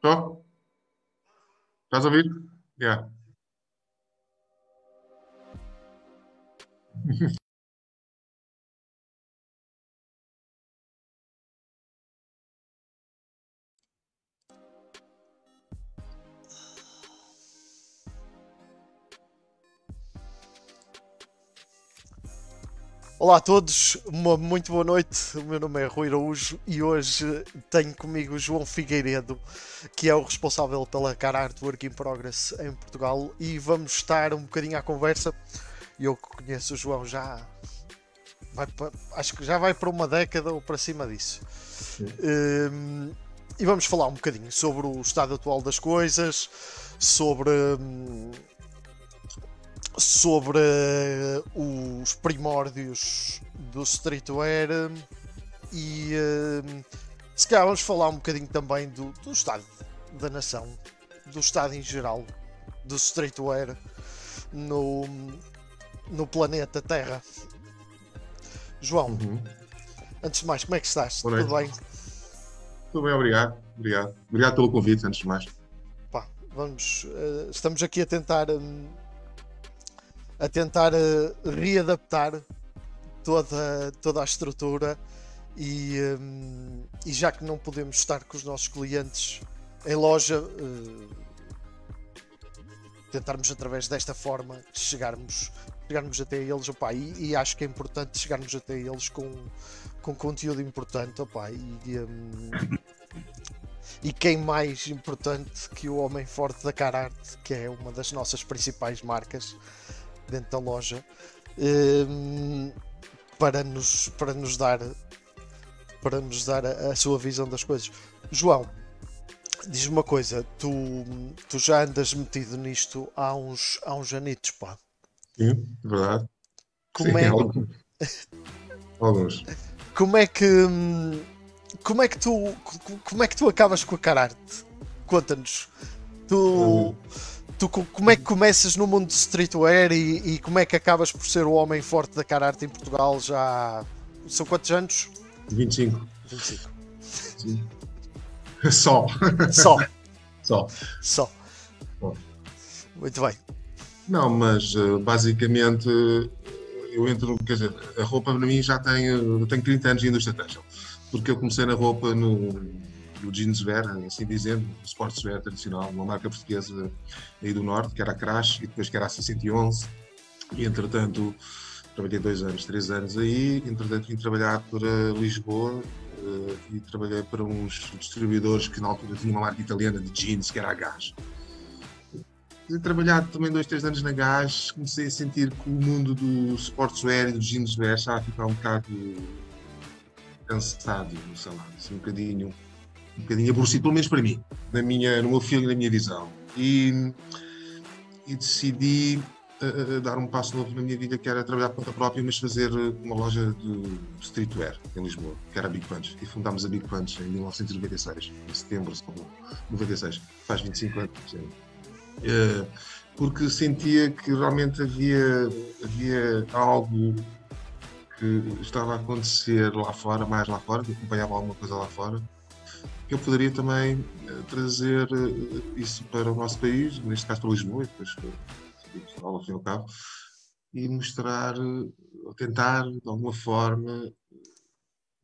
tá Estás a ouvir? Yeah. Olá a todos, uma muito boa noite. O meu nome é Rui Araújo e hoje tenho comigo o João Figueiredo, que é o responsável pela Car Artwork in Progress em Portugal, e vamos estar um bocadinho à conversa. Eu conheço o João já. Para, acho que já vai para uma década ou para cima disso. Um, e vamos falar um bocadinho sobre o estado atual das coisas, sobre. Um, sobre eh, os primórdios do streetwear e eh, se calhar vamos falar um bocadinho também do, do estado da nação, do estado em geral, do streetwear no, no planeta Terra. João, uhum. antes de mais, como é que estás? Tudo bem? Tudo bem, obrigado. Obrigado, obrigado pelo convite, antes de mais. Pá, vamos, uh, estamos aqui a tentar. Um, a tentar uh, readaptar toda, toda a estrutura e, um, eh, e, já que não podemos estar com os nossos clientes em loja, uh, tentarmos através desta forma chegarmos, chegarmos até eles opa, e, e, acho que é importante chegarmos até eles com, com conteúdo importante opa, e, um, e quem mais importante que o Homem Forte da Cararte, que é uma das nossas principais marcas, dentro da loja ehm, para, nos, para nos dar para nos dar a, a sua visão das coisas. João, diz-me uma coisa, tu, tu já andas metido nisto há uns, há uns anitos, pá. Sim, é verdade. Como Sim, é... Alguns. alguns. Como é que como é que tu como é que tu acabas com a cara arte Conta-nos. Tu hum tu como é que começas no mundo de streetwear e, e, como é que acabas por ser o homem forte da cara arte em Portugal já são quantos anos? 25. 25. Sim. Só. Só. Só. Só. Bom. Muito bem. Não, mas eh, basicamente eh, eu entro, quer dizer, a roupa para mim já tem, eu tenho 30 anos de indústria têxtil, porque eu comecei na roupa no do jeanswear, assim dizendo, sportswear tradicional, uma marca portuguesa aí do norte, que era a Crash e depois que era a 611. E entretanto, trabalhei dois anos, três anos aí, entretanto vim trabalhar para Lisboa eh, e trabalhei para uns distribuidores que na altura tinha uma marca italiana de jeans, que era a Gás. Tinha trabalhado também dois, três anos na Gás, comecei a sentir que o mundo do sportswear e do jeanswear estava a ficar um bocado cansado, sei lá, assim, um bocadinho um bocadinho aborrecido, pelo menos para mim, na minha, no meu filho e na minha visão. E, e decidi uh, dar um passo novo na minha vida, que era trabalhar por conta própria, mas fazer uma loja de streetwear em Lisboa, que era a Big Punch. E fundámos a Big Punch em 1996, em setembro de 96, faz 25 anos. Uh, porque sentia que realmente havia, havia algo que estava a acontecer lá fora, mais lá fora, que acompanhava alguma coisa lá fora, eu poderia também eh, trazer eh, isso para o nosso país, neste caso para Lisboa, e depois ao fim e ao cabo, e mostrar, eh, ou tentar, de alguma forma,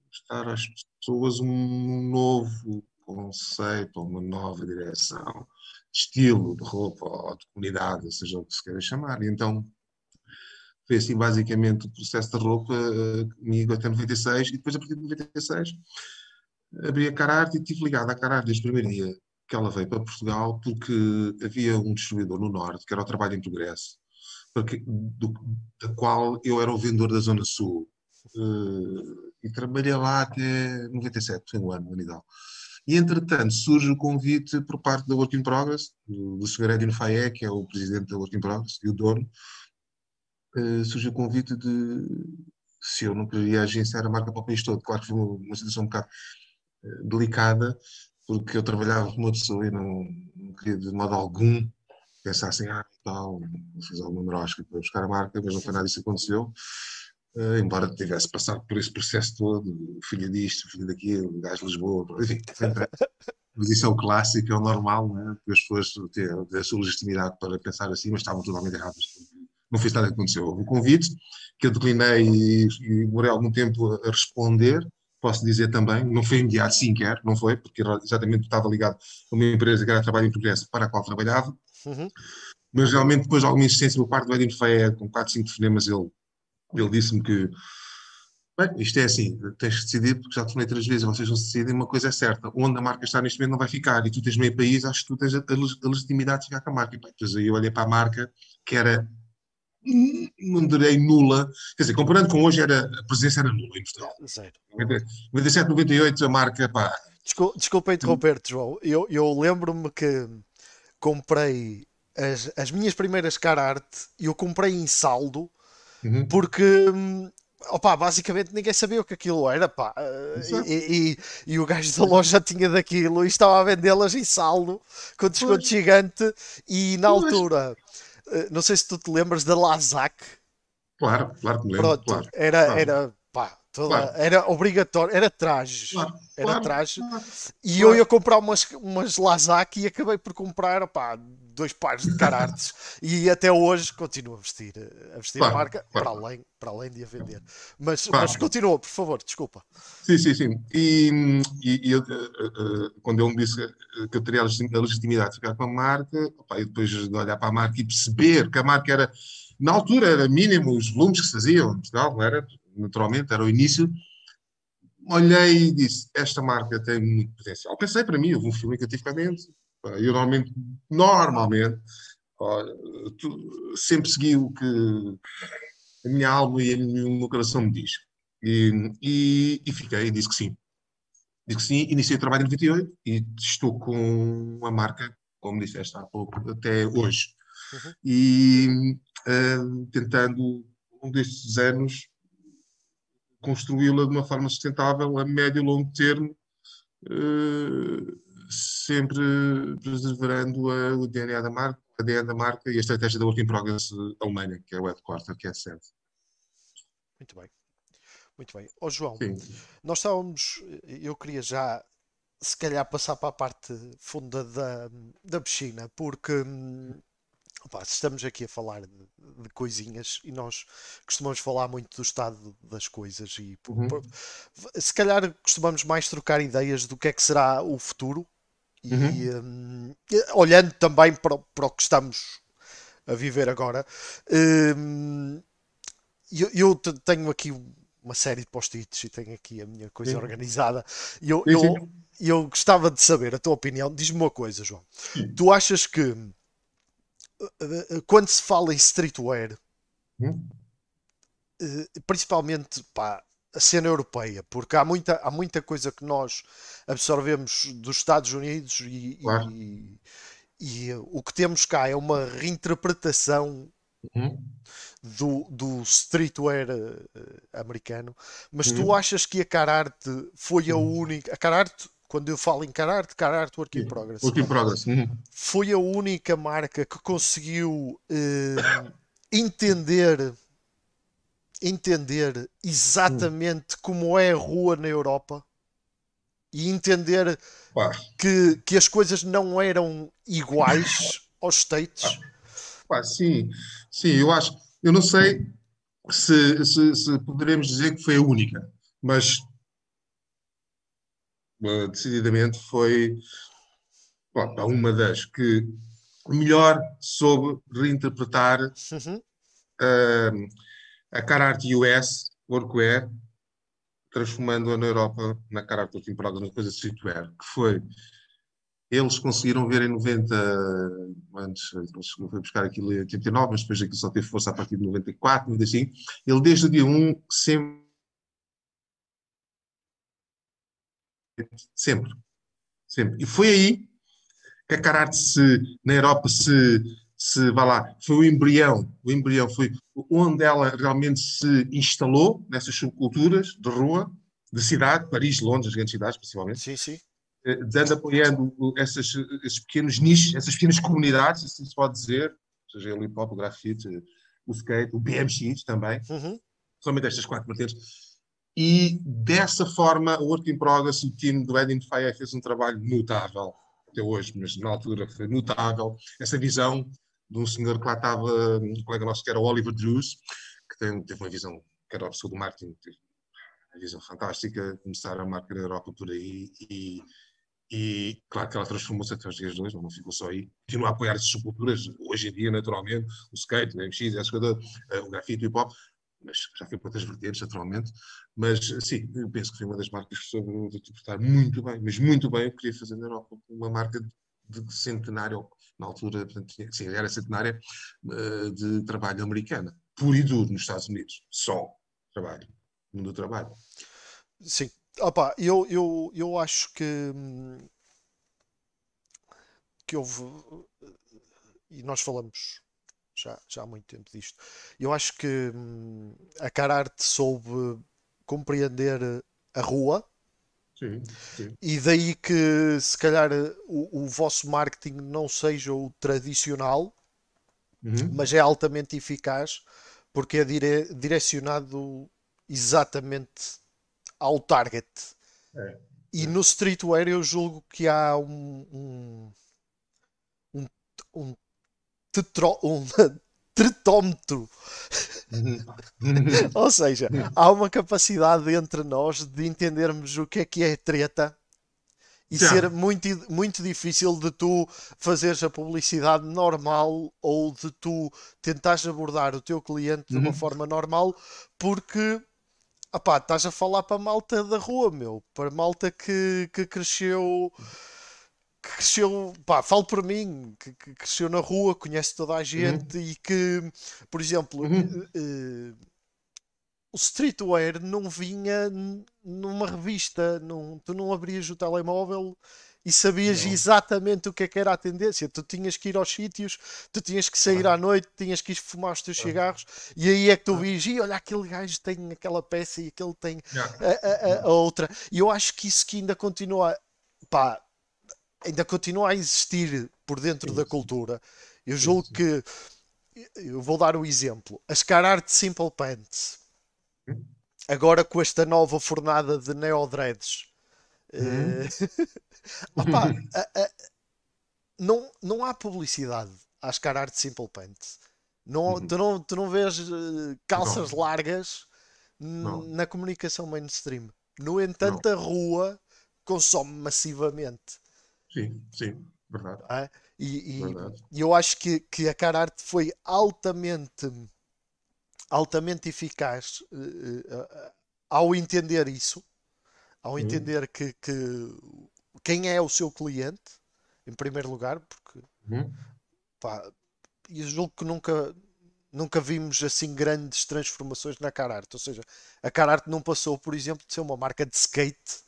mostrar às pessoas um novo conceito, uma nova direção, estilo de roupa ou de comunidade, seja o que se queira chamar. E então foi assim basicamente o processo da roupa comigo até 96 e depois a partir de 96 abri a Cararte e estive ligado à Cararte desde o primeiro dia que ela veio para Portugal, porque havia um distribuidor no Norte, que era o Trabalho em Progresso, porque, do, da qual eu era o vendedor da Zona Sul. Uh, e trabalhei lá até 97, foi um ano, Manidal. E, entretanto, surge o convite por parte da Work in Progress, do, do Segredo Faé, que é o presidente da Work in Progress e o dono, uh, surge o convite de se eu não queria agenciar a marca para o país todo. Claro que foi uma, uma situação um bocado delicada, porque eu trabalhava com uma pessoa e não, não queria de modo algum pensar assim, ah, tal, fiz alguma merosca para buscar a marca, mas não foi nada disso que aconteceu. Uh, embora tivesse passado por esse processo todo, filha disto, filha daquilo, gajo de Lisboa, enfim, mas isso é o clássico, é o normal, né? as pessoas têm a sua legitimidade para pensar assim, mas estavam totalmente erradas. Não fiz nada que aconteceu. Houve um convite que eu declinei e, e demorei algum tempo a responder, posso dizer também, não foi imediato sequer, não foi, porque exatamente estava ligado a uma empresa que era trabalho em progresso para a qual trabalhava, uhum. mas realmente depois de alguma insistência por parte do Edinho Feia, com 4, 5 fonemas, ele, ele disse-me que Bem, isto é assim, tens de decidir, porque já tornei três vezes, vocês não se decidem, uma coisa é certa, onde a marca está neste momento não vai ficar, e tu tens meio país, acho que tu tens a, a, a legitimidade de ficar com a marca. E, bem, depois aí eu olhei para a marca, que era não direi nula, quer dizer, comparando com hoje, era, a presença era nula em Portugal. 97, 98, a marca, pá. Desculpa, desculpa interromper-te, João. Eu, eu lembro-me que comprei as, as minhas primeiras Cararte, eu comprei em saldo, uhum. porque opa, basicamente ninguém sabia o que aquilo era, pá. E, e, e, o gajo da loja tinha daquilo e estava a vendê-las em saldo, com desconto pois. gigante. E na pois. altura, eh, não sei se tu te lembras da Lazac. Claro, claro que me lembro. Pronto, claro, era, claro. era Toda, claro. Era obrigatório, era traje. Claro, era claro, traje. E eu ia comprar umas, umas Lazak e acabei por comprar opá, dois pares de Carartes. e até hoje continuo a vestir, a, vestir a marca, para, além, para além de a vender. Mas, mas continua, por favor, desculpa. Sim, sim, sim. E, e, e uh, uh, quando ele me disse que eu teria a legitimidade de ficar com a marca, e depois de olhar para a marca e perceber que a marca era. Na altura era mínimo os volumes que se faziam, não era naturalmente, era o início, olhei e disse: Esta marca tem muito potencial. Pensei para mim, houve um filme que Eu normalmente, normalmente sempre segui o que a minha alma e o meu coração me diz. E, e, e fiquei, e disse que sim. disse que sim, iniciei o trabalho em 98 e estou com a marca, como disseste há pouco, até hoje. Uhum. E uh, tentando, um destes anos, construí-la de uma forma sustentável a médio e longo termo, eh, sempre preservando a, o DNA da marca, a DNA da marca e a estratégia da Work in Progress eh, Alemanha, que é o headquarter, que é a sede. Muito bem. Muito bem. Ó oh, João, Sim. nós estávamos, eh, eu queria já se calhar passar para a parte funda da, da piscina, porque hum, Opa, estamos aqui a falar de, de, coisinhas e nós costumamos falar muito do estado das coisas e uhum. por, se calhar costumamos mais trocar ideias do que é que será o futuro e uhum. um, olhando também para, para, o que estamos a viver agora. Um, eu, eu tenho aqui uma série de post-its e tenho aqui a minha coisa sim. organizada. E eu, eu, eu, gostava de saber a tua opinião. Diz-me uma coisa, João. Sim. Tu achas que eh, quando se fala em streetwear, hum? Eh, principalmente pá, a cena europeia, porque há muita, há muita coisa que nós absorvemos dos Estados Unidos e, claro. e, e eh, o que temos cá é uma reinterpretação hum? do, do streetwear americano, mas tu hum. achas que a Cararte foi a hum. única. A Cararte quando eu falo em car art, car art work in progress. Work in é? progress. Uhum. Foi a única marca que conseguiu uh, entender entender exatamente hum. como é a rua na Europa e entender que, que as coisas não eram iguais aos States. Pá, sim, sim, eu acho, eu não sei se, se, se poderemos dizer que foi a única, mas eh, decididamente foi bom, é uma das que melhor soube reinterpretar uhum. uh, a cara arte US, workwear, transformando-a na Europa na cara arte temporada, na coisa streetwear, que foi. Eles conseguiram ver em 90, antes, eles não foi buscar aquilo em 89, mas depois aquilo só teve força a partir de 94, 95. Ele desde o dia 1 sempre sempre. Sempre. E foi aí que a Karate se, na Europa se, se vá lá, foi o embrião, o embrião foi onde ela realmente se instalou nessas subculturas de rua, de cidade, Paris, Londres, grandes cidades principalmente. Sim, sim. Eh, dando apoiando essas, esses pequenos nichos, essas pequenas comunidades, assim se pode dizer, seja o hip hop, o grafite, o skate, o BMX também, uhum. somente estas quatro vertentes e dessa forma, o Work in Progress, o time do Edin Faye fez um trabalho notável, até hoje, mas na altura foi notável, essa visão de um senhor que lá estava, um colega nosso que era Oliver Drews, que tem, teve uma visão, que era o pessoa do marketing, uma visão fantástica, começar a marca da Europa por aí e, e claro que ela transformou-se até os dias de hoje, não ficou só aí. Continua a apoiar essas culturas, hoje em dia, naturalmente, o skate, o MX, essa coisa, eh, o grafite, o hip hop, mas já foi para outras vertentes, naturalmente. Mas sim, eu penso que foi uma das marcas que soube interpretar muito bem, mas muito bem, eu queria fazer na Europa uma marca de centenário, na altura, portanto, sim, era centenária, eh, de trabalho americana, puro e duro nos Estados Unidos, só trabalho, mundo do trabalho. Sim, opa, eu, eu, eu acho que, que houve, eh, e nós falamos já, já há muito tempo disto. Eu acho que hum, a Cararte soube compreender eh, a rua. Sim, sim. E daí que se calhar eh, o, o, vosso marketing não seja o tradicional, uhum. mas é altamente eficaz porque é dire, direcionado exatamente ao target. É. E é. no streetwear eu julgo que há um, um, um, um tetro, um tretómetro. Uhum. Ou seja, há uma capacidade entre nós de entendermos o que é que é treta e Sim. ser muito, muito difícil de tu fazeres a publicidade normal ou de tu tentares abordar o teu cliente de uma uhum. forma normal, porque apá, estás a falar para a malta da rua, meu, para a malta que, que cresceu que cresceu, pá, falo por mim, que, que, cresceu na rua, conhece toda a uhum. gente uhum. e que, por exemplo, uhum. uh, uh, o streetwear não vinha numa revista, num, tu não abrias o telemóvel e sabias não. exatamente o que, é que era a tendência. Tu tinhas que ir aos sítios, tu tinhas que sair à noite, tinhas que ir fumar os teus cigarros, e aí é que tu vias, e olha, aquele gajo tem aquela peça e aquele tem a, a, a, a outra. E eu acho que isso que ainda continua. Pá, ainda continua a existir por dentro da cultura. Eu julgo que, eu vou dar o um exemplo, a Scarart Simple Pants, hum? agora com esta nova fornada de neodreads, hum. Eh, uh... Opa, a, a... não, não há publicidade à Scarart Simple Pants. Não, uhum. tu, não, tu não vês eh, calças não. largas não. na comunicação mainstream. No entanto, não. a rua consome massivamente. Sim, sim, verdade. Ah, e, e verdade. eu acho que, que a cara arte foi altamente, altamente eficaz uh, uh, ao entender isso, ao entender que, que quem é o seu cliente, em primeiro lugar, porque uhum. eu julgo que nunca, nunca vimos assim grandes transformações na Cararte. Ou seja, a Cararte não passou, por exemplo, de ser uma marca de skate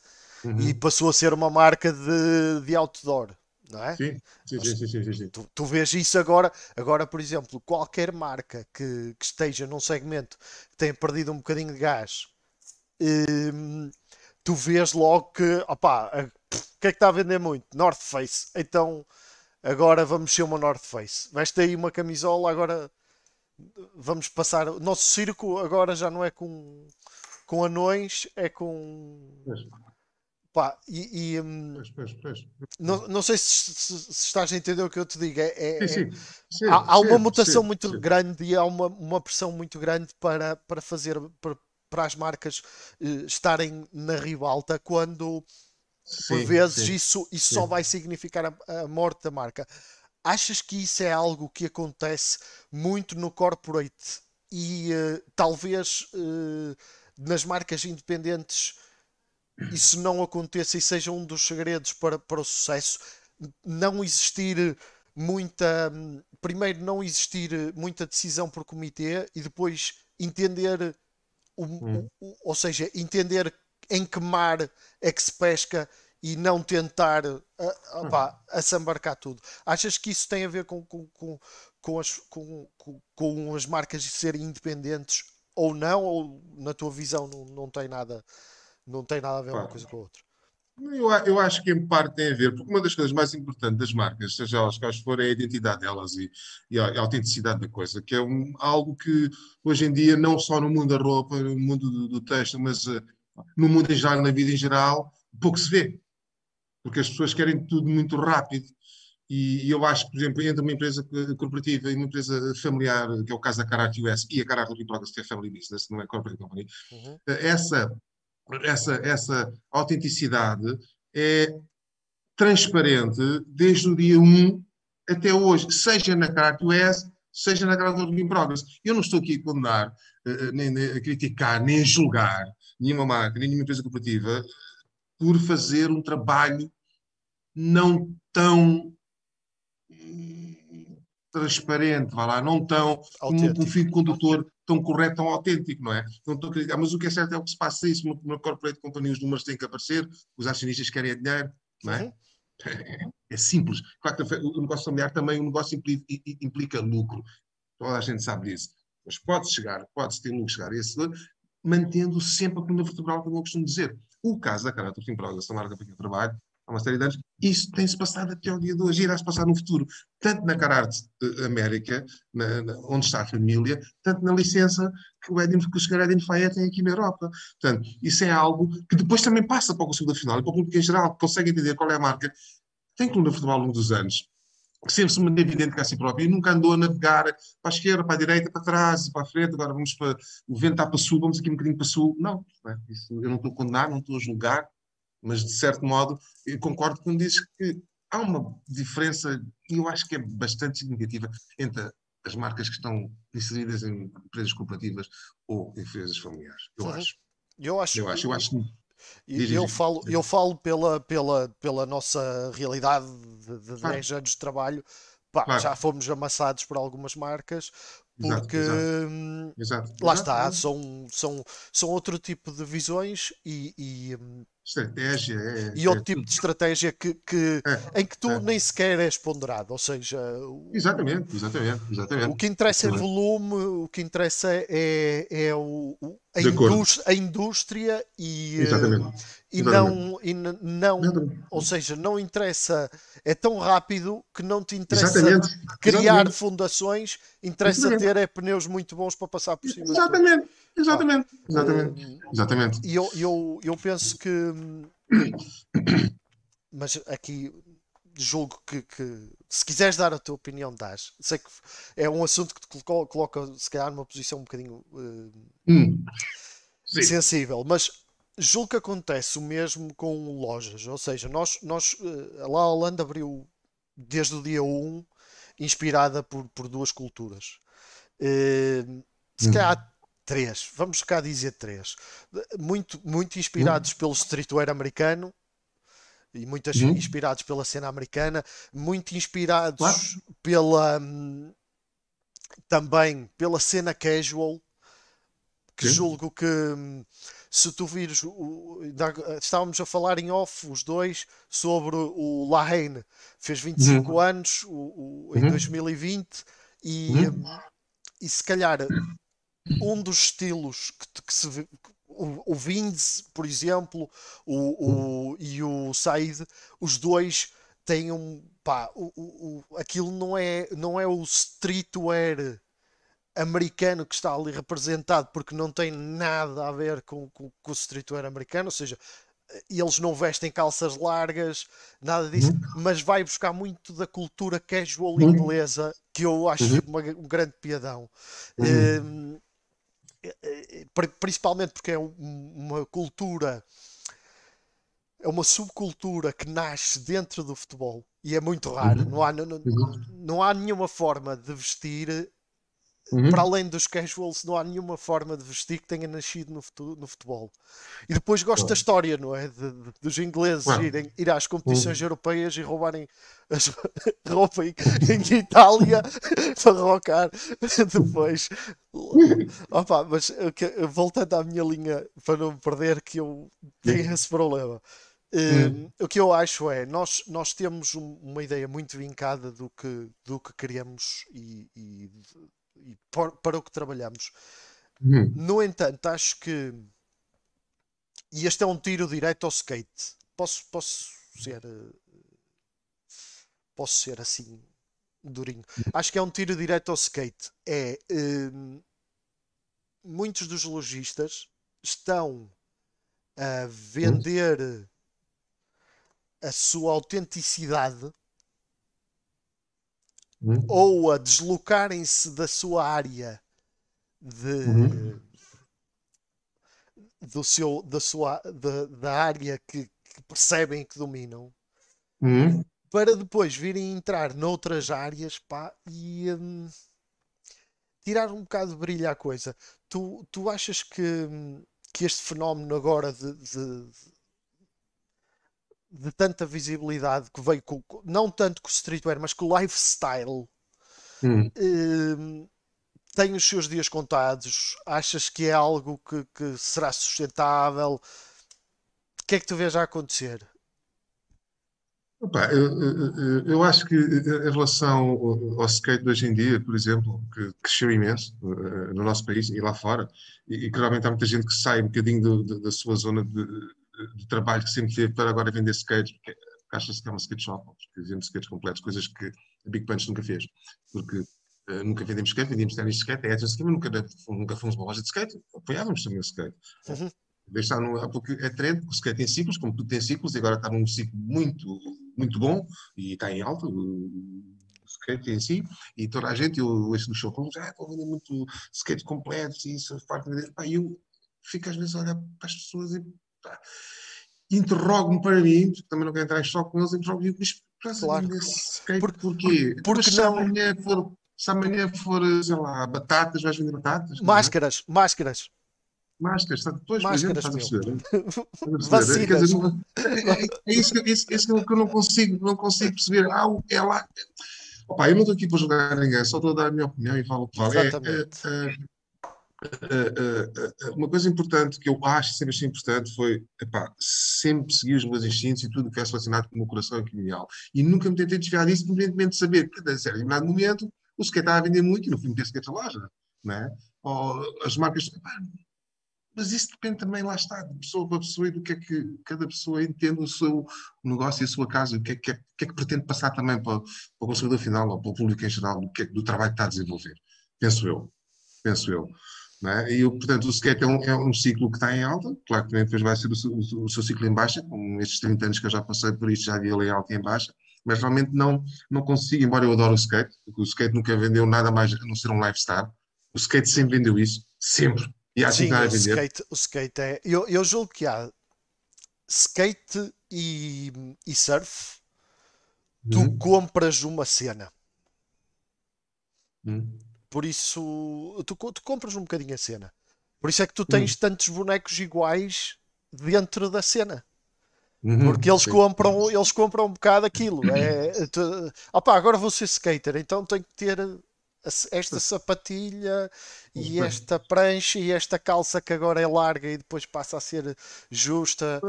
uhum. e passou a ser uma marca de, de outdoor. Não é? Sim, sim, sim, sim, sim, sim. Tu, tu, vês isso agora. Agora, por exemplo, qualquer marca que, que esteja num segmento que tenha perdido um bocadinho de gás, hum, tu vês logo que opá, o que é que está a vender muito? North Face. Então agora vamos ser uma North Face. Veste aí uma camisola, agora vamos passar. O nosso circo agora já não é com, com anões, é com. Pá, e, e hum, pois, pois, pois. Não, não sei se, se, se, estás a entender o que eu te digo. É, é, sim, é, sim. Sim, há, há uma mutação muito grande e há uma, uma pressão muito grande para, para fazer para, para as marcas eh, estarem na ribalta quando por vezes isso, isso só vai significar a, a morte da marca. Achas que isso é algo que acontece muito no corporate e uh, talvez uh, nas marcas independentes isso não aconteça e seja um dos segredos para, para o sucesso. Não existir muita. Hum, primeiro, não existir muita decisão por comitê e depois entender. O, hum. o, ou seja, entender em que mar é que se pesca e não tentar a, uh, a, uh, uhum. assambarcar tudo. Achas que isso tem a ver com, com, com, com, as, com, com, com as marcas serem independentes ou não? Ou na tua visão não, não tem nada? Não tem nada a ver uma coisa com a outra. Eu, eu, acho que em parte tem a ver, porque uma das coisas mais importantes das marcas, seja elas quais forem, é a identidade delas e, e a, a, autenticidade da coisa, que é um, algo que hoje em dia, não só no mundo da roupa, no mundo do, do texto, mas uh, no mundo em geral, na vida em geral, pouco se vê. Porque as pessoas querem tudo muito rápido. E, e eu acho que, por exemplo, entre uma empresa corporativa e uma empresa familiar, que é o caso da Karate US e a Karate é Family Business, não é Corporate Company, uhum. Eh, essa essa, essa autenticidade é transparente desde o dia 1 até hoje, seja na Carta seja na Carta de Progress. Eu não estou aqui a condenar, eh, eh, nem, nem a criticar, nem a julgar nenhuma marca, nenhuma empresa cooperativa por fazer um trabalho não tão transparente, vá lá, não tão um, um fio condutor tão correto, tão autêntico, não é? Não estou a mas o que é certo é o que se passa isso, numa corporate company os números têm que aparecer, os acionistas querem dinheiro, não é? Uhum. É simples. Claro que o negócio familiar também, o negócio implica, implica lucro. Toda a gente sabe disso. Mas pode chegar, pode ter lucro chegar a esse mantendo sempre a coluna vertebral, como eu costumo dizer. O caso da Caratur Empresa, essa marca para que eu trabalho, há uma série de anos. Isso tem-se passado até ao dia de hoje, irá-se passar no futuro, tanto na Cararte eh, América, na, na, onde está a família, tanto na licença que o, Edin, que o senhor Faia tem aqui na Europa. Portanto, isso é algo que depois também passa para o consumidor final e para o público em geral, que consegue entender qual é a marca. Tem de futebol ao longo dos anos, que sempre se manteve idêntica é a si próprio e nunca andou a navegar para a esquerda, para a direita, para trás, para a frente, agora vamos para o vento está para sul, vamos aqui um bocadinho para sul. Não, não é? Isso, eu não estou a condenar, não estou a julgar, mas, de certo modo, eu concordo quando dizes que há uma diferença, e eu acho que é bastante significativa, entre as marcas que estão inseridas em empresas cooperativas ou em empresas familiares. Eu uhum. acho. Eu acho. Eu acho. Eu acho eu, falo, eu falo pela, pela, pela nossa realidade de, de claro. 10 anos de trabalho. Pá, claro. Já fomos amassados por algumas marcas, porque exato, hum, exato. lá exato, está, São, são, são outro tipo de visões e, e hum, estratégia. É, e é, é tipo de estratégia que, que é, em que tu é. nem sequer és ponderado, ou seja, o, exatamente, exatamente, exatamente. O que interessa é exatamente. é volume, o que interessa é, é o, o a, indústria, a, indústria, e, eh, exatamente. e exatamente. não, e não ou seja, não interessa, é tão rápido que não te interessa criar fundações, interessa ter é pneus muito bons para passar por cima. Exatamente. Exatamente, ah, exatamente. Uh, exatamente. E eu, eu, eu penso que. Mas aqui julgo que, que, se quiseres dar a tua opinião, dás. Sei que é um assunto que te coloca, coloca se calhar numa posição um bocadinho uh, hum. sensível, mas julgo que acontece o mesmo com lojas. Ou seja, nós, nós eh, lá a Holanda abriu desde o dia 1, inspirada por, por duas culturas. Uh, se hum. calhar hum três, vamos cá dizer três, muito, muito inspirados uhum. pelo streetwear americano e muito uhum. inspirados pela cena americana, muito inspirados claro. pela hum, também pela cena casual, que julgo que hum, se tu vires, o, estávamos a falar em off os dois sobre o Lahane, fez 25 uhum. anos o, o, em uhum. 2020 e, uhum. Hum, e se calhar uhum um dos estilos que, que se vê, o, o Vindes, por exemplo, o, o, e o Said, os dois têm um pá, o, o, aquilo não é, não é o streetwear americano que está ali representado, porque não tem nada a ver com, com, com o streetwear americano, ou seja, eles não vestem calças largas, nada disso, uhum. mas vai buscar muito da cultura casual uhum. inglesa, que eu acho uhum. uma, um grande piadão. Uhum. Hum, eh, eh, principalmente porque é uma cultura, é uma subcultura que nasce dentro do futebol e é muito raro. Uhum. Não há, não, não, uhum. não há nenhuma forma de vestir Uhum. Para além dos casuals, não há nenhuma forma de vestir que tenha nascido no, futebol. No futebol. E depois gosto uhum. da história, não é? De, de, dos ingleses uhum. irem ir às competições uhum. europeias e roubarem as, roupa em, em Itália para rocar depois. Opa, mas voltando à minha linha, para não me perder, que eu tenho esse problema. Hum, hum. o que eu acho é, nós, nós temos um, uma ideia muito vincada do que, do que queremos e, e e para o que trabalhamos. Hum. No entanto, acho que. E este é um tiro direto ao skate. Posso, posso ser. Eh, posso ser assim. Durinho. Uhum. Acho que é um tiro direto ao skate. É. Hum, muitos dos lojistas estão a uhum. vender a sua autenticidade uhum. ou a deslocarem-se da sua área de, uhum. do seu, da, sua, de, da área que, que, percebem que dominam uhum. para depois virem entrar noutras áreas pá, e hum, tirar um bocado de brilho à coisa. Tu, tu achas que, hum, que este fenómeno agora de, de de tanta visibilidade que veio com, não tanto com o streetwear, mas com o lifestyle. Hum. Uh, tem os seus dias contados? Achas que é algo que, que será sustentável? O que é que tu vês a acontecer? Opa, eu, eu, eu, acho que em relação ao, skate de hoje em dia, por exemplo, que cresceu imenso eh, no nosso país e lá fora, e, e que realmente há muita gente que sai um bocadinho do, do, da sua zona de, do trabalho que sempre teve para agora vender skates, porque acha-se que é uma skate shop, porque vende skates completos, coisas que a Big Punch nunca fez, porque uh, nunca vendemos skate, vendíamos ténis de skate, é Assim, skate, nunca, nunca fomos uma loja de skate, apoiávamos também o skate. Deixar uhum. no, porque é trend, o skate tem ciclos, como tudo tem ciclos, e agora está num ciclo muito, muito bom e está em alta, skate em si, e toda a gente, eu ouço no show, como já ah, estou vendo muito skate completo, e isso, parte de... Pá, eu fico às vezes a olhar para as pessoas e Tá. Interrogo-me para mim, também não quero entrar em choque com eles, interrogo-me, mas claro. Skate, Por, porquê? Porque se amanhã, for, se amanhã for, sei lá, batatas, vais vender batatas? Máscaras, é? máscaras. Máscaras, está depois, máscaras, estás a perceber? É, é, isso, que, é isso, isso que eu não consigo, não consigo perceber. Ah, é lá. Opa, eu não estou aqui para julgar ninguém, só estou a dar a minha opinião e falo o que vale. É, Exatamente. É, eh, eh, eh, uma coisa importante que eu acho sempre achei importante foi epá, sempre seguir os meus instintos e tudo o que é relacionado com o meu coração e com o meu ideal. E nunca me tentei desviar disso, independentemente de saber que, em determinado momento, o sequer a vender muito e não fui meter sequer a loja. né Ou as marcas. Epá, mas isso depende também, lá está, de pessoa para pessoa e do que é que cada pessoa entende o seu negócio e a sua casa, o que é que, é, que, é que pretende passar também para, para, o consumidor final ou para o público em geral, do, que é, do trabalho que está a desenvolver. Penso eu. Penso eu. É? E, portanto, o skate é um, é um, ciclo que está em alta, claro que depois vai ser o, o, o, seu ciclo em baixa, com estes 30 anos que eu já passei por isso já vi ele em alta e em baixa, mas realmente não, não consigo, embora eu adoro o skate, porque o skate nunca vendeu nada mais a não ser um lifestyle, o skate sempre vendeu isso, sempre, e há Sim, a vender. Skate, o skate é, eu, eu julgo que há skate e, e surf, tu uhum. compras uma cena. Hum. Por isso, tu, tu compras um bocadinho a cena. Por isso é que tu tens hum. tantos bonecos iguais dentro da cena. Uhum. Porque eles compram, eles compram um bocado aquilo. É, tu, opa, agora vou ser skater, então tenho que ter esta sapatilha e uhum. esta prancha e esta calça que agora é larga e depois passa a ser justa.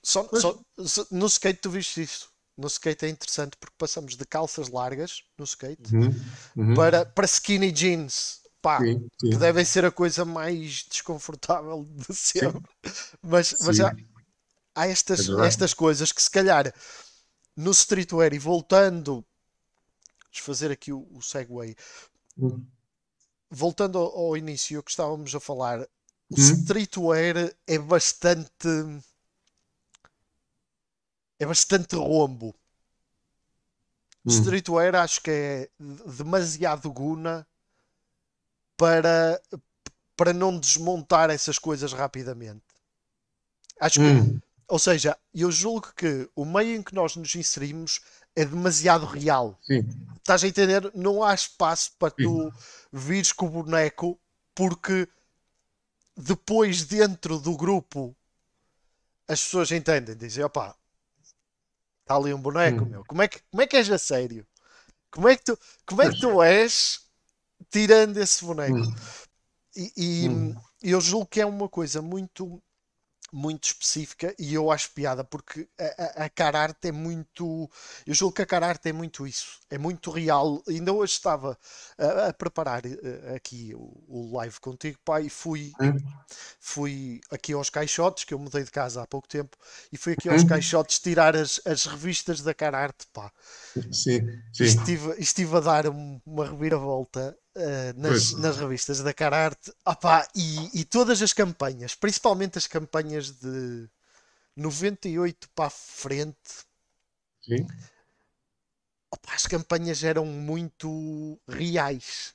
Só, só, no skate tu viste isso. No skate é interessante porque passamos de calças largas no skate uhum, uhum. Para, para skinny jeans. Pá, sim, sim. que devem ser a coisa mais desconfortável de sempre. Sim. Mas, há, há estas, é estas coisas que se calhar no streetwear e voltando fazer aqui o, o segue hum. voltando ao, ao, início que estávamos a falar o hum. streetwear é bastante é bastante rombo. Hum. Streetwear acho que é demasiado guna para, para não desmontar essas coisas rapidamente. Acho hum. que, ou seja, eu julgo que o meio em que nós nos inserimos é demasiado real. Sim. Estás a entender? Não há espaço para Sim. tu vires com o boneco, porque depois dentro do grupo as pessoas entendem, dizem, opá, Está ali um boneco, hum. meu. Como é, que, como é que és a sério? Como é que tu, como é que tu és tirando esse boneco? Hum. E, e hum. eu julgo que é uma coisa muito muito específica e eu acho piada porque a, a, cara arte é muito. Eu julgo que a cara arte é muito isso, é muito real. Ainda hoje estava a, a preparar eh, aqui o, o, live contigo, pai, e fui, fui aqui aos caixotes, que eu mudei de casa há pouco tempo, e fui aqui aos caixotes tirar as, as revistas da cara arte, pá. Sim, sim. Estive, estive a dar uma reviravolta eh, nas, nas, revistas da Cararte e, e, todas as campanhas, principalmente as campanhas de 98 para a frente, Sim. Opa, as campanhas eram muito reais.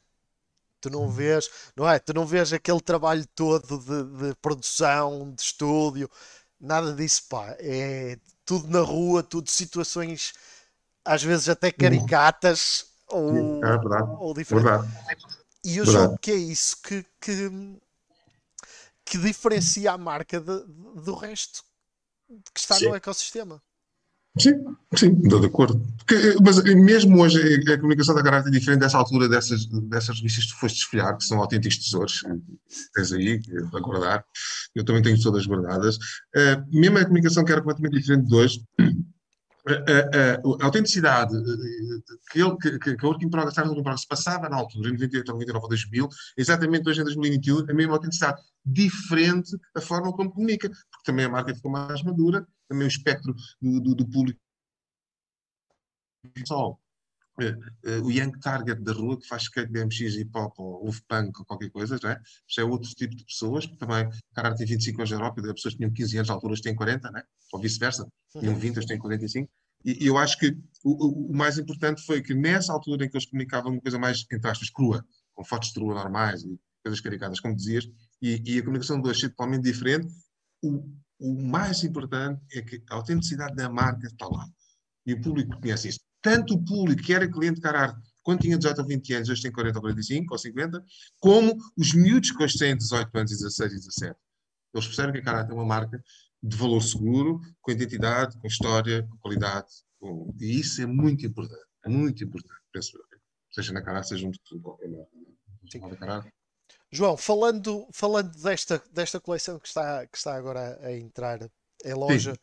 Tu não uhum. vês, não é? Tu não vês aquele trabalho todo de, de produção, de estúdio, nada disso, pá. É tudo na rua, tudo situações às vezes até uhum. caricatas, ou, é verdade, ou diferente. Verdade, e eu verdade. julgo que é isso que, que, que diferencia a marca de, de, do resto que está sim. no ecossistema. Sim, sim, estou de acordo. Porque, eh, mas eh, mesmo hoje eh, a comunicação da caráter é diferente dessa altura dessas, dessas revistas que tu foste desfolhar, que são autênticos tesouros, tens aí a guardar. Eu também tenho todas guardadas. Uh, mesmo a comunicação que era completamente diferente de hoje, a, autenticidade eh, eh, que, que, que, a Work in Progress, a Work Progress passava na altura, em 98, 99 ou 2000, exatamente hoje em 2021, a mesma autenticidade, diferente da forma como comunica, porque também a marca ficou mais madura, também o espectro do, do, do público Uh, uh, o Young Target da rua que faz skate, BMX, hip hop ou ouve punk ou qualquer coisa, não é? já é outro tipo de pessoas, porque também cara tem 25 anos na Europa, as pessoas que tinham 15 anos, altura têm 40, não é? ou vice-versa, tinham 20, uhum. eles têm 45. E, e eu acho que o, o, mais importante foi que nessa altura em que eles comunicavam uma coisa mais, entre aspas, crua, com fotos de rua normais e coisas caricadas, como dizias, e, e a comunicação de hoje é totalmente diferente, o, o mais importante é que a autenticidade da marca está lá. E o público conhece isso tanto o público que era cliente Cararte quando tinha 18 ou 20 anos, hoje tem 40 ou 45 ou 50, como os miúdos que hoje têm 18 anos, 16 e 17. Eles percebem que a Cararte é uma marca de valor seguro, com identidade, com história, com qualidade. Com... E isso é muito importante. É muito importante, penso eu. Seja na Cararte, seja no qualquer marca. João, falando, falando desta, desta coleção que está, que está agora a entrar é loja, Sim.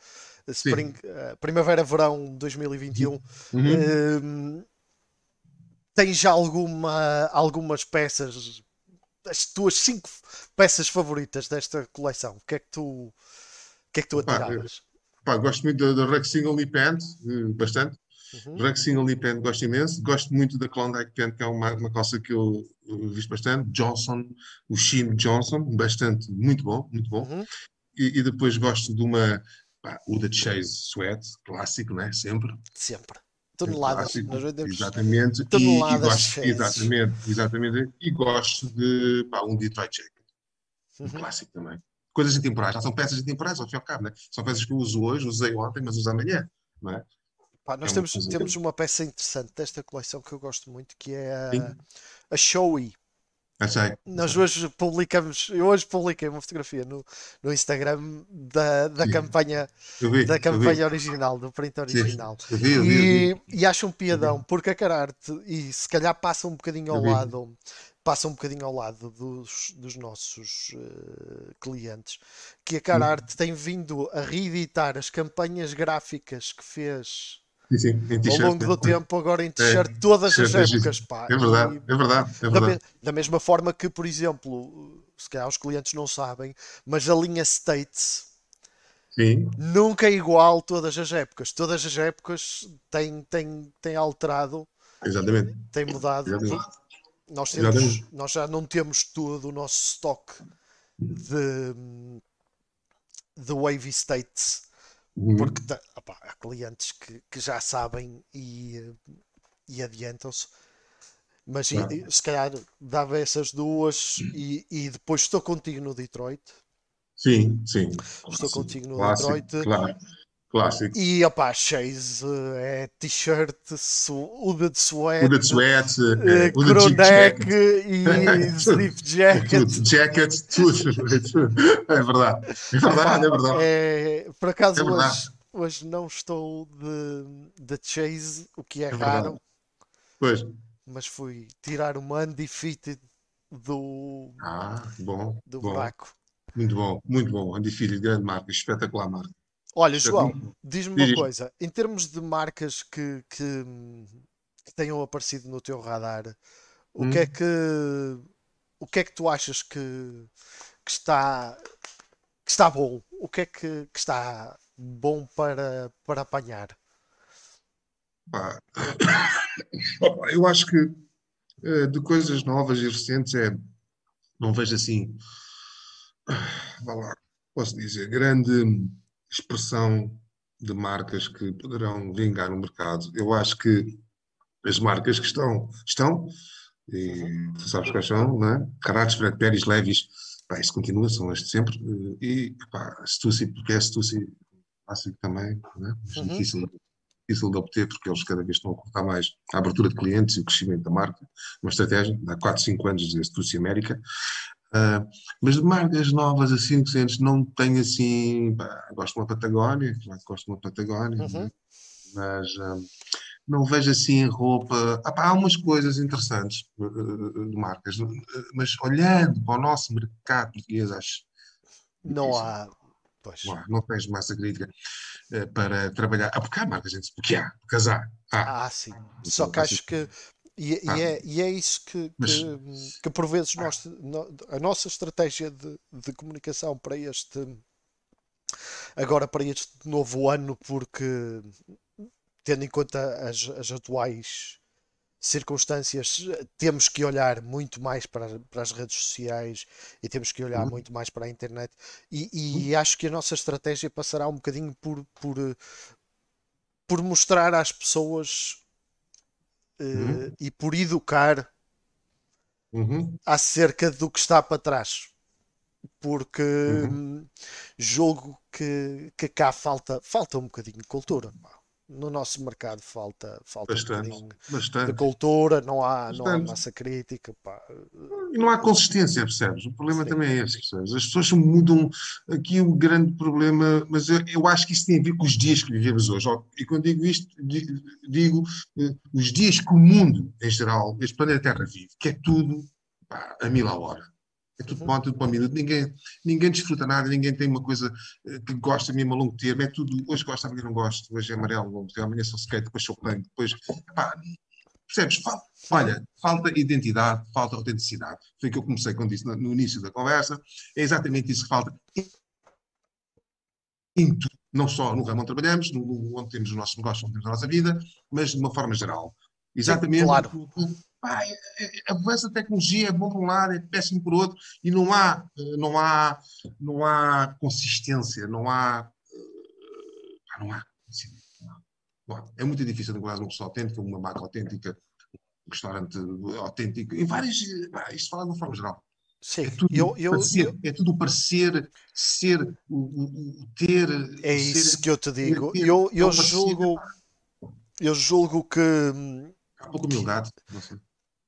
Eh, Spring, Sim. Eh, Primavera Verão 2021. Uhum. Uh, tens alguma, algumas peças, as tuas cinco peças favoritas desta coleção? O que é que tu, que é que tu atiravas? Pá, gosto muito da Rex Single Pant, bastante. Uhum. Rex Single Pant gosto imenso. Gosto muito da Klondike Pant, que é uma, uma calça que eu visto bastante. Johnson, o Sheen Johnson, bastante, muito bom, muito bom. Uhum e, e depois gosto de uma, pá, o Chase Sweat, clássico, né? Sempre. Sempre. Toneladas. É clássico, exatamente. Toneladas. E, e gosto, exatamente, exatamente. E gosto de pá, um Detroit Jacket. Uhum. clássico também. Coisas intemporais. Já são peças intemporais, ao fim e ao cabo, né? São peças que eu uso hoje, usei ontem, mas uso amanhã, não é? Pá, nós é temos, uma temos uma peça interessante desta coleção que eu gosto muito, que é a, a Showy. Achei. Nós hoje publicamos, eu hoje publiquei uma fotografia no, no Instagram da, da campanha, vi, da campanha original, do print original. Eu vi, eu vi, eu e, e acho um piadão, porque a Cararte, e se calhar passa um bocadinho ao lado, passa um bocadinho ao lado dos, dos nossos uh, clientes, que a hum. Cararte tem vindo a reeditar as campanhas gráficas que fez Sim, sim, ao longo né? do tempo, agora em é. t-shirt, é, todas as épocas, pá. É verdade, e, é verdade. É verdade. Da, da, mesma forma que, por exemplo, se calhar os clientes não sabem, mas a linha States sim. nunca é igual todas as épocas. Todas as épocas têm, tem tem alterado, Exatamente. têm mudado. Exatamente. Nós, temos, Exatamente. nós já não temos todo o nosso estoque de, de Wavy States uhum. porque opa, há clientes que, que, já sabem e, eh, e adiantam-se. Mas claro. e, se calhar dava essas duas e, e depois estou contigo no Detroit. Sim, sim. Estou sim, contigo no Detroit. Claro. Clássico. E opá, Chase eh, é t-shirt, Uda de sué, Uda de suéte, Groneck eh, eh, e Sleep Jacket. jacket, tudo. É verdade. É verdade, é verdade. É, por acaso é verdade. Hoje, hoje, não estou de, de Chase, o que é, é raro. Pois. Mas fui tirar uma Undefeated do, ah, bom, do bom. buraco. Muito bom, muito bom. Undefeated, grande marca, espetacular marca. Olha, João, diz-me uma coisa. Em termos de marcas que, que, que tenham aparecido no teu radar, o hum. que é hum. que o que é que tu achas que, que está que está bom? O que é que, que está bom para, para apanhar? Eu acho que eh, de coisas novas e recentes é não vejo assim ah, vá lá, posso dizer, grande expressão de marcas que poderão vingar no mercado. Eu acho que as marcas que estão, estão e tu sabes quais são, não é? Carates, Fred Pérez, Levis, pá, isso continua, são as de sempre, e pá, Stussy, porque é Stussy clássico também, não é? Uhum. difícil, difícil de obter, porque eles cada vez estão a cortar mais a abertura de clientes e o crescimento da marca, uma estratégia, há 4, 5 anos de Stussy América, ah, mas de marcas novas, assim, recentes, não tenho assim. Pá, gosto de uma Patagónia, claro que gosto de uma Patagónia, é? uhum. né? mas ah, não vejo assim roupa. Ah, pá, há umas coisas interessantes uh, de marcas, mas olhando para o nosso mercado português, acho. Não há. Pois. Não, há, não tens massa crítica uh, para trabalhar. Ah, porque há marcas, gente, porque há, porque há. Ah, ah sim. Então, Só que acho que e, ah. e, é, e é isso que, que, Mas... que por vezes ah. nós, a nossa estratégia de, de comunicação para este agora para este novo ano, porque tendo em conta as, as atuais circunstâncias, temos que olhar muito mais para, para, as redes sociais e temos que olhar uhum. muito mais para a internet. E, e uhum. acho que a nossa estratégia passará um bocadinho por, por, por mostrar às pessoas uhum. Eh, e por educar uhum. acerca do que está para trás. Porque uhum. Hum, jogo que, que cá falta, falta um bocadinho de cultura. Pá no nosso mercado falta, falta bastante, um bastante. de cultura, não há, bastante. não há massa crítica. Pá. E não há consistência, percebes? O problema Sim. também é esse, percebes? As pessoas mudam aqui um grande problema, mas eu, eu acho que isso tem a ver com os dias que vivemos hoje. E quando digo isto, digo eh, os dias que o mundo, em geral, este planeta Terra vive, que é tudo pá, a mil a hora é tudo uhum. para é tudo para um minuto. Ninguém, ninguém desfruta nada, ninguém tem uma coisa eh, que gosta mesmo a longo termo. É tudo, hoje gosta, amanhã não gosto, hoje é amarelo, longo termo, amanhã sou skate, depois sou punk, depois. Epá, percebes? Fal, olha, falta identidade, falta autenticidade. Foi o que eu comecei quando disse no, no início da conversa. É exatamente isso que falta. Em tudo, não só no ramo onde trabalhamos, no, onde temos os nossos negócios, onde temos a nossa vida, mas de uma forma geral. Exatamente. Sim, claro pá, avança a tecnologia, é bom por um lado, é péssimo por outro, e não há, eh, não há, não há consistência, não há, eh, não há. Não há. É muito difícil encontrar uma pessoa autêntica, uma marca autêntica, um restaurante autêntico, em várias, isto fala de uma forma geral. Sim, é tudo, eu, eu, parecer, eu, é tudo parecer, ser, o, o ter. É isso ser, que eu te digo. Ter, eu, eu, julgo, eu julgo que. Há hum, pouca humildade. Não sei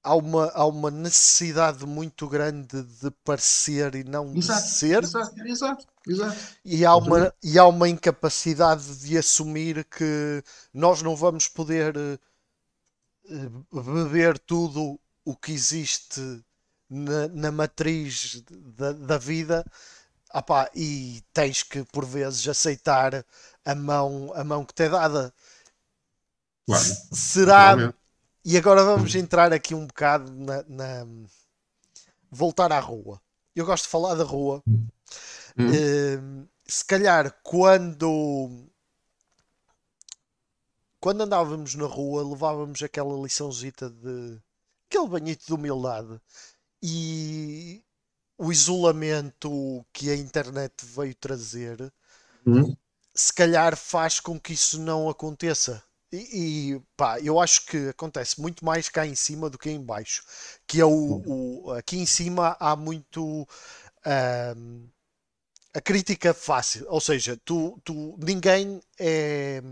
há uma, há uma necessidade muito grande de parecer e não exato, de ser. Exato, exato, exato. E, há uma, uhum. e há uma incapacidade de assumir que nós não vamos poder eh, beber tudo o que existe na, na matriz da, da vida. Apá, e tens que por vezes aceitar a mão, a mão que te é dada. Claro, será, e agora vamos hum. entrar aqui um bocado na, na... voltar à rua. Eu gosto de falar da rua. Hum. Uh, se calhar quando quando andávamos na rua levávamos aquela liçãozita de aquele banhito de humildade e o isolamento que a internet veio trazer hum. se calhar faz com que isso não aconteça e, e, pá, eu acho que acontece muito mais cá em cima do que em baixo. Que é o, o aqui em cima há muito uh, a crítica fácil, ou seja, tu, tu ninguém é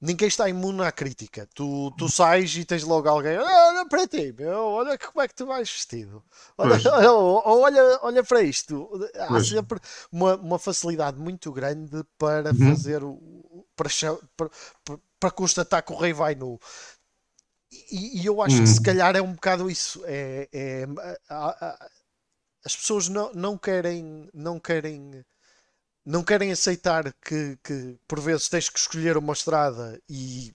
ninguém está imune à crítica. Tu, tu hum. sais e tens logo alguém, ah, olha para ti, meu, olha como é que tu vais vestido, olha, olha, olha, olha para isto. Há pois. sempre uma, uma facilidade muito grande para uhum. fazer o. Para, para, para constatar que o rei vai nu. E, e eu acho hum. que se calhar é um bocado isso. É, é a, a, as pessoas não, não querem. Não querem não querem aceitar que, que, por vezes tens que escolher uma estrada e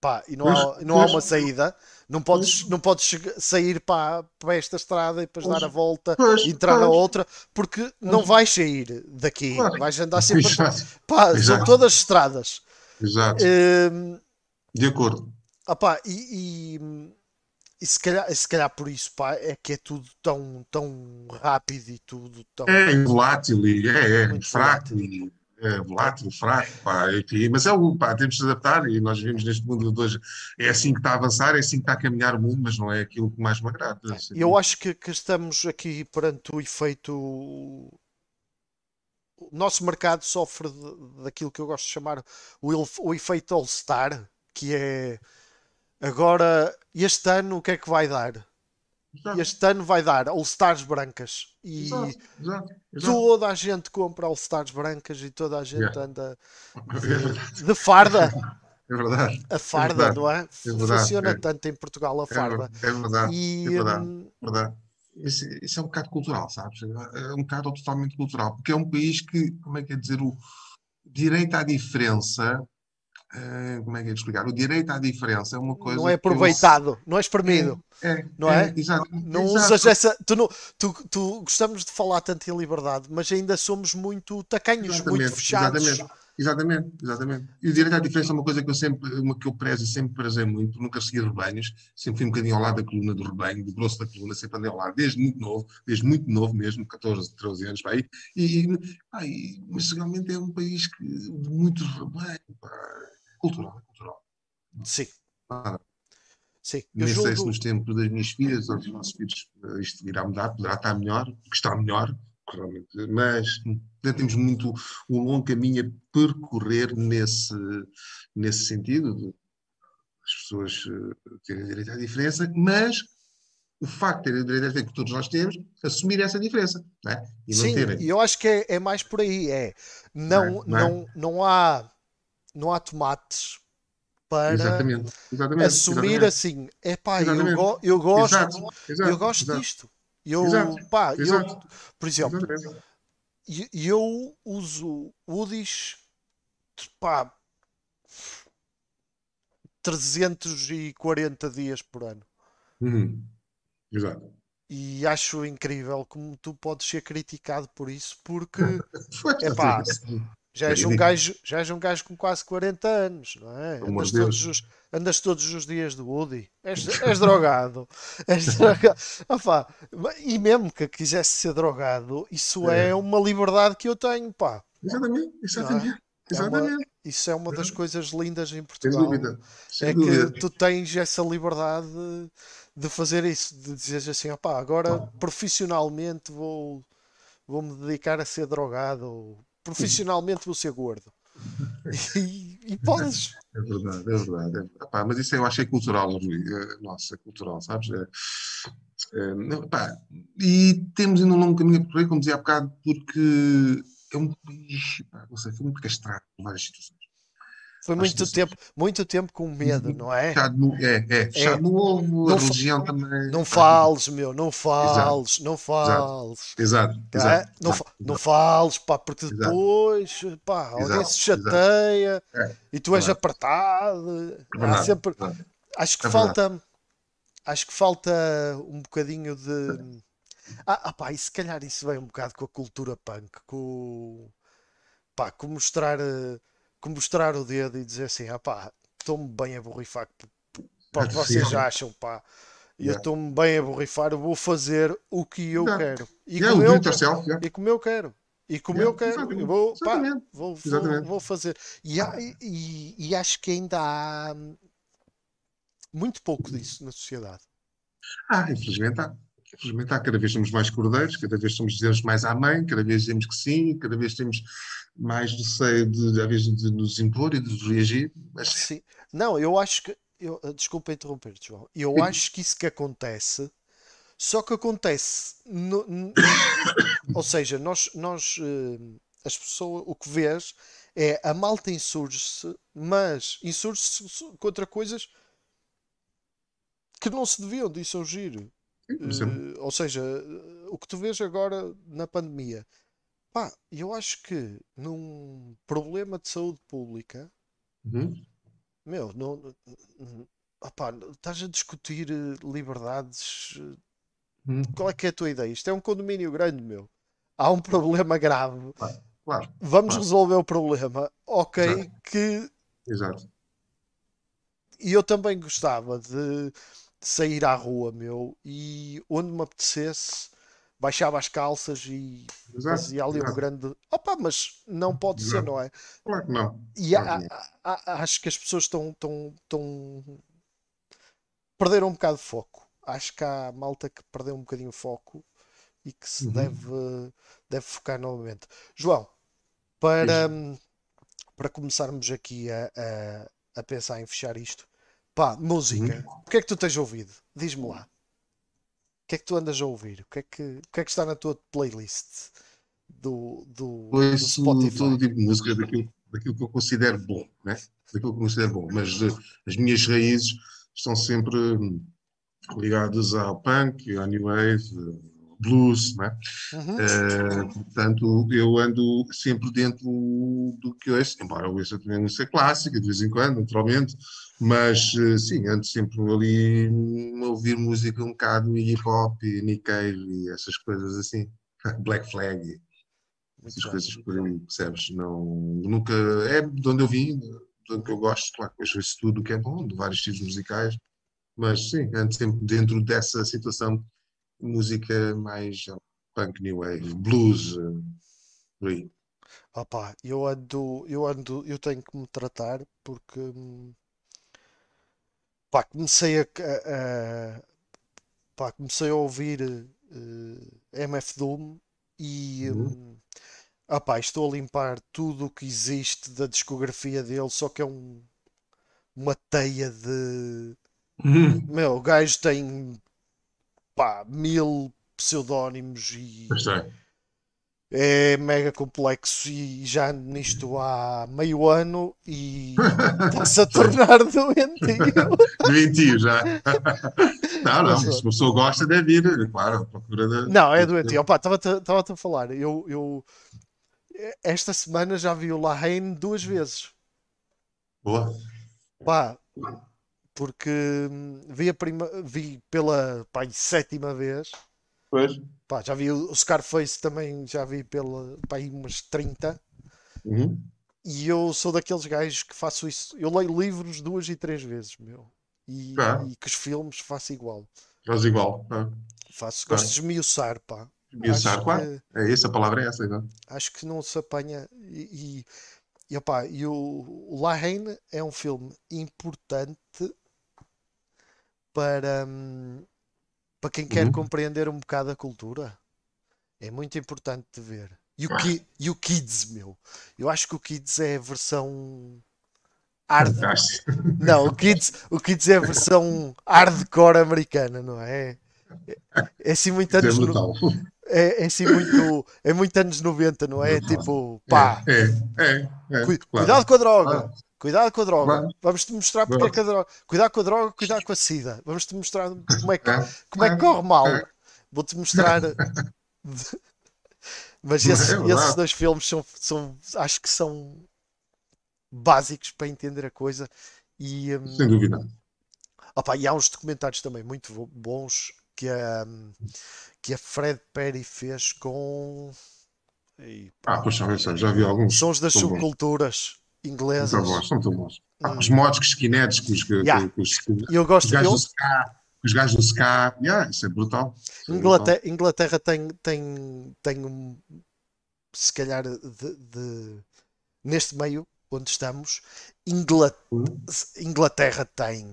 pá, e não, há, não há uma saída, não podes, não podes sair para, para esta estrada e depois dar a volta e entrar na outra, porque não vais sair daqui, vais andar sempre. Pá, são todas estradas. Exato. Um, de acordo. e, e, e se, calhar, se calhar por isso pá, é que é tudo tão, tão rápido e tudo tão. É volátil, e é, é fraco. Volátil. É volátil, fraco, pá, é enfim, mas é o pá, temos de adaptar e nós vivemos neste mundo de hoje. É assim que está a avançar, é assim que está a caminhar o mundo, mas não é aquilo que mais me agrada. É, assim. eu acho que, que, estamos aqui perante o efeito o nosso mercado sofre de, daquilo que eu gosto de chamar o, o efeito All-Star, que é agora, este ano, o que é que vai dar? Este ano vai dar All-Stars brancas. E exato, exato, toda a gente compra All-Stars brancas e toda a gente yeah. anda é de, de farda. É verdade. A farda, é verdade, não é? é verdade, Funciona é. tanto em Portugal a é farda. É verdade. E, é verdade. Hum, é verdade esse, esse é um bocado cultural, sabes? É, é um bocado totalmente cultural, porque é um país que, como é que é dizer, o direito à diferença eh, como é que é de explicar? O direito à diferença é uma coisa. Não é aproveitado, eu... não é espremido. É, é, não é? é exato, não exato. usas essa. Tu, não, tu, tu gostamos de falar tanto em liberdade, mas ainda somos muito tacanhos, exatamente, muito fechados. Exatamente. Exatamente, exatamente. E o direito à diferença é uma coisa que eu sempre, uma que eu prezo e sempre prezei muito, nunca segui rebanhos, sempre fui um bocadinho ao lado da coluna do rebanho, do grosso da coluna, sempre andei ao lado, desde muito novo, desde muito novo mesmo, 14, 13 anos, pá, e, e, pá, e mas realmente é um país que, de muito rebanho, pá, cultural, é cultural. Sim. Pá, Sim, Nem sei se nos tempos das minhas filhas ou dos nossos filhos eh, isto irá mudar, poderá estar melhor, porque está melhor, mas ainda temos muito um longo caminho a percorrer nesse, nesse sentido, de as pessoas eh, terem direito à diferença, mas o facto de terem direito à diferença que todos nós temos, assumir essa diferença. Não é? e Sim, e eu acho que é, é, mais por aí, é não, não, é? É? não, não há não há tomates para exatamente, exatamente, assumir exatamente. assim, é pá, eu, go eu gosto, exato, exato, eu gosto exato. disto. Eu, exato, pá, exato. eu, por exemplo, eu, eu uso UDIs pá, 340 dias por ano. Uhum. Exato. E acho incrível como tu podes ser criticado por isso, porque pá, já és, um gajo, já és um gajo com quase 40 anos, não é? Andas todos, os, andas todos, os, dias do Woody. És, és drogado. És drogado. Opa, e mesmo que quisesse ser drogado, isso é, é uma liberdade que eu tenho, pá. Exatamente, exatamente. É? é? uma, isso é uma das coisas lindas em Portugal. Sem dúvida. Sem é que dúvida. tu tens essa liberdade de fazer isso, de dizer assim, opá, agora profissionalmente vou, vou me dedicar a ser drogado, profissionalmente vou ser gordo. E, e podes. É verdade, é verdade. É mas isso eu acho é cultural, é? É, Nossa, é cultural, sabes? É, é, e temos ainda um longo caminho a percorrer, como dizia há bocado, porque é um país, pá, não sei, foi muito castrado por várias situações. Foi muito tempo, muito tempo com medo, não é? Fechado no, é, é, fechado é. no ovo, não a religião também. Não fales, meu, não fales, exato. não fales. Exato, exato. Tá? exato. Não, exato. não fales, pá, porque depois pá, alguém se chateia é. e tu é és apertado. É Há sempre... É acho que falta. Acho que falta um bocadinho de. Ah, ah pá, e se calhar isso vem um bocado com a cultura punk, com, pá, com mostrar. Uh, que mostrar o dedo e dizer assim: ah pá, estou-me bem a borrifar para o que ah, vocês acham, pá. Eu estou-me bem a borrifar, vou fazer o que eu quero. E, como eu quero e como eu quero. E como eu quero, vou, pá, vou, vou, fazer. E, e, e acho que ainda há hum, muito pouco disso na sociedade. Ah, infelizmente há. Felizmente há cada vez somos mais cordeiros, cada vez somos dizemos mais à mãe, cada vez dizemos que sim, cada vez temos mais receio de, às vezes, de nos impor e de reagir. Mas... Sim. Não, eu acho que. Eu, eh, desculpa interromper, João. Eu sim. acho que isso que acontece, só que acontece. No, no, ou seja, nós, nós eh, as pessoas, o que vês é a malta insurge-se, mas insurge-se contra coisas que não se deviam de insurgir. Uh, ou seja, eh, o que tu vês agora na pandemia, pá, eu acho que num problema de saúde pública, uhum. meu, não, opá, estás a discutir eh, liberdades. Uhum. Qual é que é a tua ideia? Isto é um condomínio grande, meu. Há um problema grave. Claro, claro, Vamos claro. resolver o problema. Ok, Exato. que. Exato. E eu também gostava de sair à rua, meu, e onde me apetecesse, baixava as calças e exato, fazia ali exato. um grande. Opa, mas não pode exato. ser, não é? Claro que não. E claro acho que as pessoas estão, estão, estão. perderam um bocado de foco. Acho que há malta que perdeu um bocadinho o foco e que se uhum. deve, deve focar novamente. João, para, para começarmos aqui a, a, a pensar em fechar isto Pá, música. Hum. O que é que tu tens ouvido? Diz-me lá. O que é que tu andas a ouvir? O que é que, o que, é que está na tua playlist do, do, do Spotify? Todo tipo de música daquilo, daquilo que eu considero bom, né? Daquilo que eu considero bom. Mas eh, as minhas raízes estão sempre hum, ligadas ao punk, ao new wave, blues, né? Uhum. Uh, portanto, eu ando sempre dentro do que ouço, embora eu ouça também música clássica, de vez em quando, naturalmente, mas eh, sim, ando sempre ali a ouvir música um bocado hip hop e Nick Cave e essas coisas assim, Black Flag, essas Muito coisas por aí, percebes? Não, nunca, é de onde eu vim, de onde eu gosto, claro, depois ouço tudo o que é bom, de vários estilos musicais, mas sim, ando sempre dentro dessa situação música mais punk new wave, blues, por eh, aí. Opa, eu ando, eu ando, eu tenho que me tratar porque hum, pá, comecei a, a, a pá, comecei a ouvir uh, eh, MF Doom e uhum. um, estou a limpar tudo o que existe da discografia dele, só que é um, uma teia de uhum. meu, o gajo tem pá, mil pseudónimos e é. é. mega complexo e já nisto há meio ano e está-se a tornar doentio. doentio já. Não, não, se a pessoa gosta deve ir, claro, de... Não, é doentio. Estava-te a falar, eu, eu esta semana já vi o Lahane duas vezes. Boa. Pá, porque hum, vi, a prima, vi pela pá, sétima vez. Pois. Pá, já vi o Scarface também, já vi pela pá, umas 30. Uhum. E eu sou daqueles gajos que faço isso. Eu leio livros duas e três vezes, meu. E, tá. e que os filmes faço igual. Faz igual. Tá. Faço, tá. gosto ah. de esmiuçar, pá. Esmiuçar, É essa a palavra é essa, então. Acho que não se apanha. E, e, e, e o, La Haine é um filme importante para, hum, para quem quer uhum. compreender um bocado a cultura. É muito importante de ver. E o, ki, e o Kids, meu. Eu acho que o Kids é a versão hard. Não, o Kids, o Kids é a versão hardcore americana, não é? É, é assim muito é anos. No... É, é assim muito. É muito anos 90, não é? Tipo, pá. É, é, é, é claro. Cuidado com a droga. Claro. Cuidado com a droga. Vamos te mostrar porque é que a droga. Cuidado com a droga, cuidado com a sida. Vamos te mostrar como é que, como é que corre mal. Vou-te mostrar. Mas esses é dois filmes são, são, acho que são básicos para entender a coisa. E, um... Sem dúvida. Opa, e há uns documentários também muito bons que a, hum, que a Fred Perry fez com. ah, poxa, já vi alguns. Sons das subculturas inglesas. São bons, são tão bons. Ah, os mods, os skinheads, os, yeah. os, os, os gajos do ska, os gajos do ska, yeah, isso é brutal. Isso Inglaterra, é brutal. Inglaterra tem, tem, tem um, se calhar, de, de, neste meio onde estamos, Inglaterra, uhum. Inglaterra tem,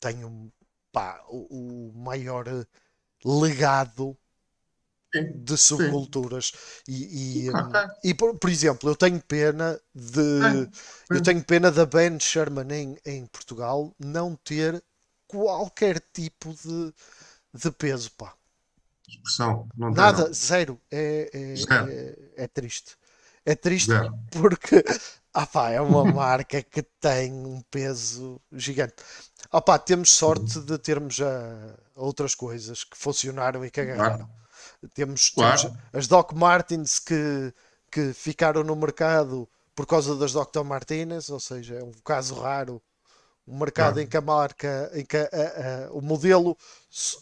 tem um, pá, o, o maior legado de subculturas. E, e, hum, e por, por, exemplo, eu tenho pena de é, eu tenho pena da Ben Sherman em, em Portugal não ter qualquer tipo de, de peso, pá. Expressão, não Nada, não. zero. É, é, zero. É, é, triste. É triste zero. porque ah, pá, é uma marca que tem um peso gigante. Ah, pá, temos sorte uhum. de termos já ah, outras coisas que funcionaram e que agarraram. Claro. Temos, claro. temos as Doc Martins que, que ficaram no mercado por causa das Dr. Martins, ou seja, é um caso raro. Um mercado claro. em que a marca, em que a, a, a, o modelo,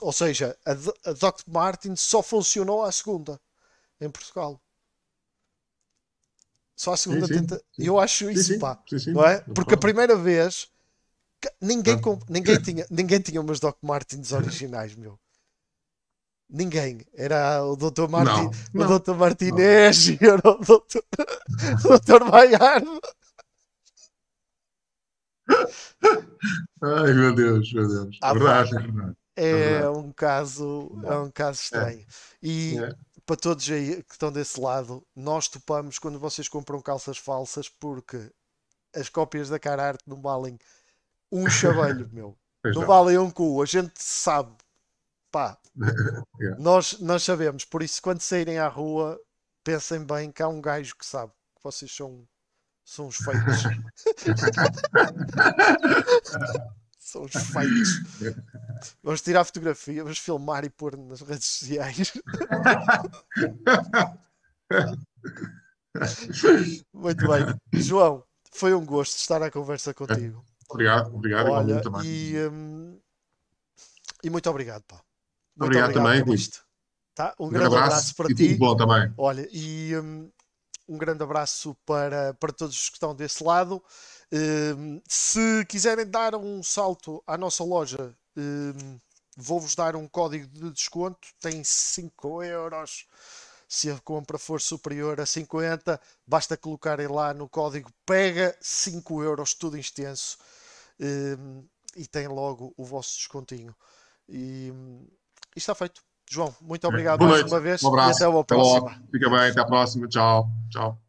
ou seja, a, a Dr. Martins só funcionou à segunda em Portugal. Só a segunda sim, tenta. Sim. Eu acho isso, pá. Não é? Porque a primeira vez ninguém, tá. ninguém, tinha, ninguém tinha umas Doc Martins originais, meu. Ninguém. Era o Dr. Martin, não, o Dr. Martinez e era o Dr. o Dr. Baiardo. Ai meu Deus, meu Deus. Ah, verdade, é, verdade. É é um caso, é um caso é. estranho. É. E é. para todos aí que estão desse lado, nós topamos quando vocês compram calças falsas porque as cópias da Cararte não valem um chaveiro, meu. não, não valem um cu. A gente sabe pá, nós, nós sabemos. Por isso, quando saírem à rua, pensem bem que há um gajo que sabe que vocês são, são os feitos. são os feitos. Vamos tirar fotografia, vamos filmar e pôr nas redes sociais. Muito bem. João, foi um gosto estar à conversa contigo. Obrigado, obrigado. Olha, e, hum, e muito obrigado, pá obrigado, obrigado também, Luís. Tá? Um, um, grande, abraço, abraço para e ti. Tudo bom também. Olha, e um, um grande abraço para, para todos os que estão desse lado. Um, se quiserem dar um salto à nossa loja, hum, vou-vos dar um código de desconto. Tem 5 euros. Se a compra for superior a 50, basta colocarem lá no código PEGA 5 euros, tudo em extenso, hum, e tem logo o vosso descontinho. E, hum, e está feito. João, muito obrigado mais uma vez. Um abraço. E até a próxima. Fica bem, até a próxima. Tchau. Tchau.